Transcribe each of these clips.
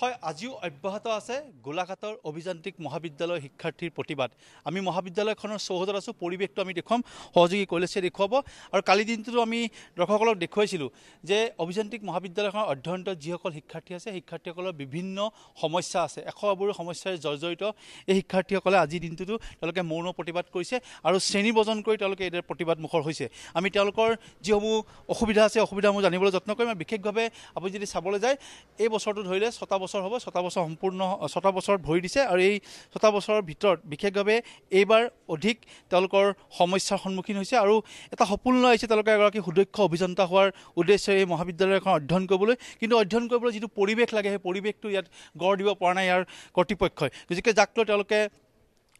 হয় আজিও অব্যাহত আছে গোলাঘাটৰ অভিযান্ত্ৰিক মহাবিদ্যালয়ৰ শিক্ষাৰ্থীৰ প্ৰতিবাদ আমি মহাবিদ্যালয়খনৰ চৌহদত আছোঁ পৰিৱেশটো আমি দেখুৱাম সহযোগী কলেজে দেখুৱাব আৰু কালি দিনটোতো আমি দৰ্শকসকলক দেখুৱাইছিলোঁ যে অভিযান্ত্ৰিক মহাবিদ্যালয়খনৰ অধ্যয়নত যিসকল শিক্ষাৰ্থী আছে শিক্ষাৰ্থীসকলৰ বিভিন্ন সমস্যা আছে এশ এবোৰ সমস্যাৰে জৰ্জৰিত এই শিক্ষাৰ্থীসকলে আজিৰ দিনটোতো তেওঁলোকে মৌন প্ৰতিবাদ কৰিছে আৰু শ্ৰেণী বজন কৰি তেওঁলোকে এইদৰে প্ৰতিবাদমুখৰ হৈছে আমি তেওঁলোকৰ যিসমূহ অসুবিধা আছে অসুবিধাসমূহ জানিবলৈ যত্ন কৰিম আৰু বিশেষভাৱে আপুনি যদি চাবলৈ যায় এই বছৰটো ধৰিলে ছটা বছৰ হ'ব ছটা বছৰ সম্পূৰ্ণ ছটা বছৰ ভৰি দিছে আৰু এই ছটা বছৰৰ ভিতৰত বিশেষভাৱে এইবাৰ অধিক তেওঁলোকৰ সমস্যাৰ সন্মুখীন হৈছে আৰু এটা সপোন লৈ আহিছে তেওঁলোকে এগৰাকী সুদক্ষ অভিযন্তা হোৱাৰ উদ্দেশ্যে এই মহাবিদ্যালয়খন অধ্যয়ন কৰিবলৈ কিন্তু অধ্যয়ন কৰিবলৈ যিটো পৰিৱেশ লাগে সেই পৰিৱেশটো ইয়াত গঢ় দিব পৰা নাই ইয়াৰ কৰ্তৃপক্ষই গতিকে যাক লৈ তেওঁলোকে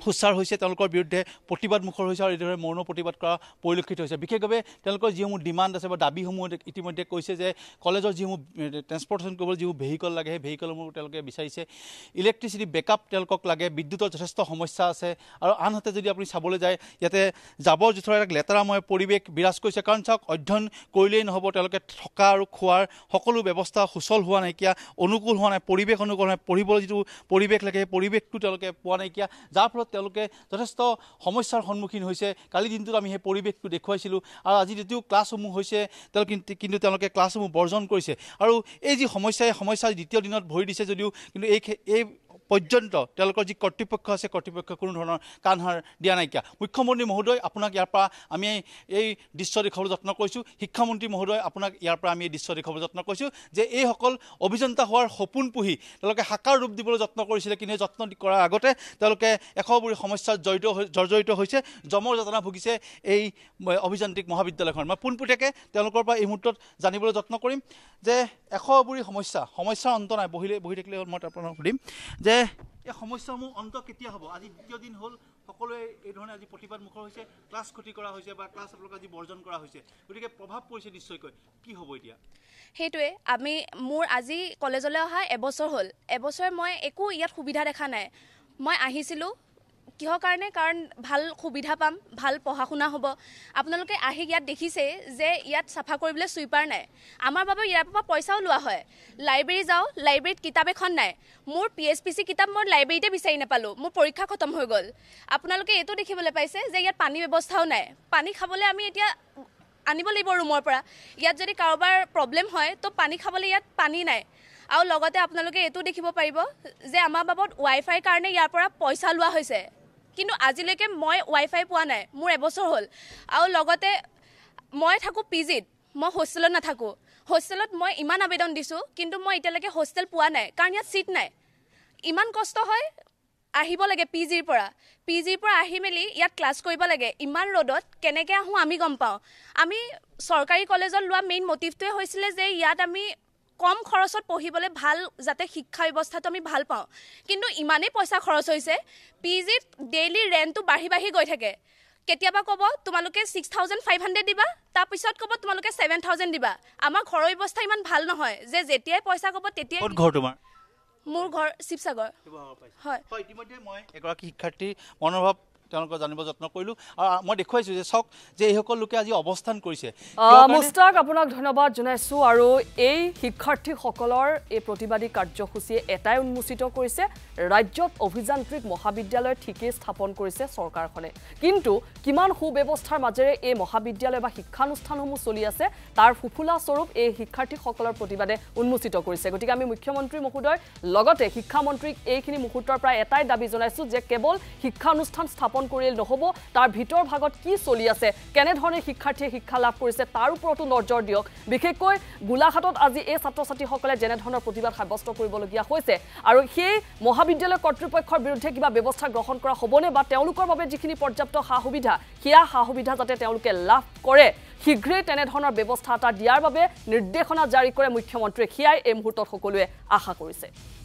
সোচ্চাৰ হৈছে তেওঁলোকৰ বিৰুদ্ধে প্ৰতিবাদমুখৰ হৈছে আৰু এইদৰে মৌন প্ৰতিবাদ কৰা পৰিলক্ষিত হৈছে বিশেষভাৱে তেওঁলোকৰ যিসমূহ ডিমাণ্ড আছে বা দাবীসমূহ ইতিমধ্যে কৈছে যে কলেজৰ যিসমূহ ট্ৰেন্সপৰ্টেশ্যন কৰিবলৈ যিবোৰ ভেহিকল লাগে সেই ভেহিকলসমূহ তেওঁলোকে বিচাৰিছে ইলেক্ট্ৰিচিটি বেকআপ তেওঁলোকক লাগে বিদ্যুতৰ যথেষ্ট সমস্যা আছে আৰু আনহাতে যদি আপুনি চাবলৈ যায় ইয়াতে জাবৰ জোথৰ এটা লেতেৰাময় পৰিৱেশ বিৰাজ কৰিছে কাৰণ চাওক অধ্যয়ন কৰিলেই নহ'ব তেওঁলোকে থকা আৰু খোৱাৰ সকলো ব্যৱস্থা সুচল হোৱা নাইকিয়া অনুকূল হোৱা নাই পৰিৱেশ অনুকূল নাই পঢ়িবলৈ যিটো পৰিৱেশ লাগে সেই পৰিৱেশটো তেওঁলোকে পোৱা নাইকিয়া যাৰ ফলত তেওঁলোকে যথেষ্ট সমস্যাৰ সন্মুখীন হৈছে কালি দিনটোত আমি সেই পৰিৱেশটো দেখুৱাইছিলোঁ আৰু আজি যদিও ক্লাছসমূহ হৈছে তেওঁলোকে কিন্তু তেওঁলোকে ক্লাছসমূহ বৰ্জন কৰিছে আৰু এই যি সমস্যা এই সমস্যা দ্বিতীয় দিনত ভৰি দিছে যদিও কিন্তু এই এই পৰ্যন্ত তেওঁলোকৰ যি কৰ্তৃপক্ষ আছে কৰ্তৃপক্ষ কোনো ধৰণৰ কাণসাৰ দিয়া নাইকিয়া মুখ্যমন্ত্ৰী মহোদয় আপোনাক ইয়াৰ পৰা আমি এই দৃশ্য দেখাবলৈ যত্ন কৰিছোঁ শিক্ষামন্ত্ৰী মহোদয় আপোনাক ইয়াৰ পৰা আমি এই দৃশ্য দেখাবলৈ যত্ন কৰিছোঁ যে এইসকল অভিযন্তা হোৱাৰ সপোন পুহি তেওঁলোকে সাকাৰ ৰূপ দিবলৈ যত্ন কৰিছিলে কিন্তু এই যত্ন কৰাৰ আগতে তেওঁলোকে এশবোৰ সমস্যাত জড়িত জৰ্জৰিত হৈছে জমৰ যতনা ভুগিছে এই অভিযান্ত্ৰিক মহাবিদ্যালয়খন মই পোনপটীয়াকৈ তেওঁলোকৰ পৰা এই মুহূৰ্তত জানিবলৈ যত্ন কৰিম যে এশবোৰ সমস্যা সমস্যাৰ অন্ত নাই বহিলে বহি থাকিলে মই আপোনাক সুধিম যে এই সমস্যাসমূহ অন্ত কেতিয়া হ'ব আজি দ্বিতীয় দিন হ'ল সকলোৱে এই ধৰণে আজি প্ৰতিবাদ মুখৰ হৈছে ক্লাছ ক্ষতি কৰা হৈছে বা ক্লাছ আপোনালোকে আজি বৰ্জন কৰা হৈছে গতিকে প্ৰভাৱ পৰিছে নিশ্চয়কৈ কি হ'ব এতিয়া সেইটোৱে আমি মোৰ আজি কলেজলৈ অহা এবছৰ হ'ল এবছৰ মই একো ইয়াত সুবিধা দেখা নাই মই আহিছিলোঁ কিহৰ কাৰণে কাৰণ ভাল সুবিধা পাম ভাল পঢ়া শুনা হ'ব আপোনালোকে আহি ইয়াত দেখিছেই যে ইয়াত চাফা কৰিবলৈ চুইপাৰ নাই আমাৰ বাবে ইয়াৰ পৰা পইচাও লোৱা হয় লাইব্ৰেৰী যাওঁ লাইব্ৰেৰীত কিতাপ এখন নাই মোৰ পি এইচ পি চি কিতাপ মই লাইব্ৰেৰীতে বিচাৰি নাপালোঁ মোৰ পৰীক্ষা খতম হৈ গ'ল আপোনালোকে এইটো দেখিবলৈ পাইছে যে ইয়াত পানী ব্যৱস্থাও নাই পানী খাবলৈ আমি এতিয়া আনিব লাগিব ৰুমৰ পৰা ইয়াত যদি কাৰোবাৰ প্ৰব্লেম হয় তো পানী খাবলৈ ইয়াত পানী নাই আৰু লগতে আপোনালোকে এইটো দেখিব পাৰিব যে আমাৰ বাবদ ৱাইফাইৰ কাৰণে ইয়াৰ পৰা পইচা লোৱা হৈছে কিন্তু আজিলৈকে মই ৱাই ফাই পোৱা নাই মোৰ এবছৰ হ'ল আৰু লগতে মই থাকোঁ পি জিত মই হোষ্টেলত নাথাকোঁ হোষ্টেলত মই ইমান আবেদন দিছোঁ কিন্তু মই এতিয়ালৈকে হোষ্টেল পোৱা নাই কাৰণ ইয়াত ছিট নাই ইমান কষ্ট হয় আহিব লাগে পি জিৰ পৰা পি জিৰ পৰা আহি মেলি ইয়াত ক্লাছ কৰিব লাগে ইমান ৰ'দত কেনেকৈ আহোঁ আমি গম পাওঁ আমি চৰকাৰী কলেজত লোৱা মেইন মটিভটোৱে হৈছিলে যে ইয়াত আমি কম খৰচত পঢ়িবলৈ ভাল যাতে শিক্ষা ব্যৱস্থাটো আমি ভাল পাওঁ কিন্তু ইমানেই পইচা খৰচ হৈছে পি জিত ডেইলি ৰেণ্টটো বাঢ়ি বাঢ়ি গৈ থাকে কেতিয়াবা ক'ব তোমালোকে ছিক্স থাউজেণ্ড ফাইভ হাণ্ড্ৰেড দিবা তাৰপিছত ক'ব তোমালোকে ছেভেন থাউজেণ্ড দিবা আমাৰ ঘৰৰ ব্যৱস্থা ইমান ভাল নহয় যে যেতিয়াই পইচা ক'ব তেতিয়াই মোৰ ঘৰ শিৱসাগৰ হয় মই এগৰাকী শিক্ষাৰ্থীৰ মনোভাৱ তেওঁলোকৰ কিন্তু কিমান সুব্যৱস্থাৰ মাজেৰে এই মহাবিদ্যালয় বা শিক্ষানুষ্ঠানসমূহ চলি আছে তাৰ সুফলাস্বৰূপ এই শিক্ষাৰ্থীসকলৰ প্ৰতিবাদে উন্মোচিত কৰিছে গতিকে আমি মুখ্যমন্ত্ৰী মহোদয় লগতে শিক্ষামন্ত্ৰীক এইখিনি মুহূৰ্তৰ পৰা এটাই দাবী জনাইছোঁ যে কেৱল শিক্ষানুষ্ঠান স্থাপন স্থাপন কৰিলে নহ'ব তাৰ ভিতৰ ভাগত কি চলি আছে কেনেধৰণে শিক্ষাৰ্থীয়ে শিক্ষা লাভ কৰিছে তাৰ ওপৰতো নজৰ দিয়ক বিশেষকৈ গোলাঘাটত আজি এই ছাত্ৰ ছাত্ৰীসকলে যেনেধৰণৰ প্ৰতিবাদ সাব্যস্ত কৰিবলগীয়া হৈছে আৰু সেই মহাবিদ্যালয় কৰ্তৃপক্ষৰ বিৰুদ্ধে কিবা ব্যৱস্থা গ্ৰহণ কৰা হ'বনে বা তেওঁলোকৰ বাবে যিখিনি পৰ্যাপ্ত সা সুবিধা সেয়া সা সুবিধা যাতে তেওঁলোকে লাভ কৰে শীঘ্ৰেই তেনেধৰণৰ ব্যৱস্থা এটা দিয়াৰ বাবে নিৰ্দেশনা জাৰি কৰে মুখ্যমন্ত্ৰীয়ে সেয়াই এই মুহূৰ্তত সকলোৱে আশা কৰিছে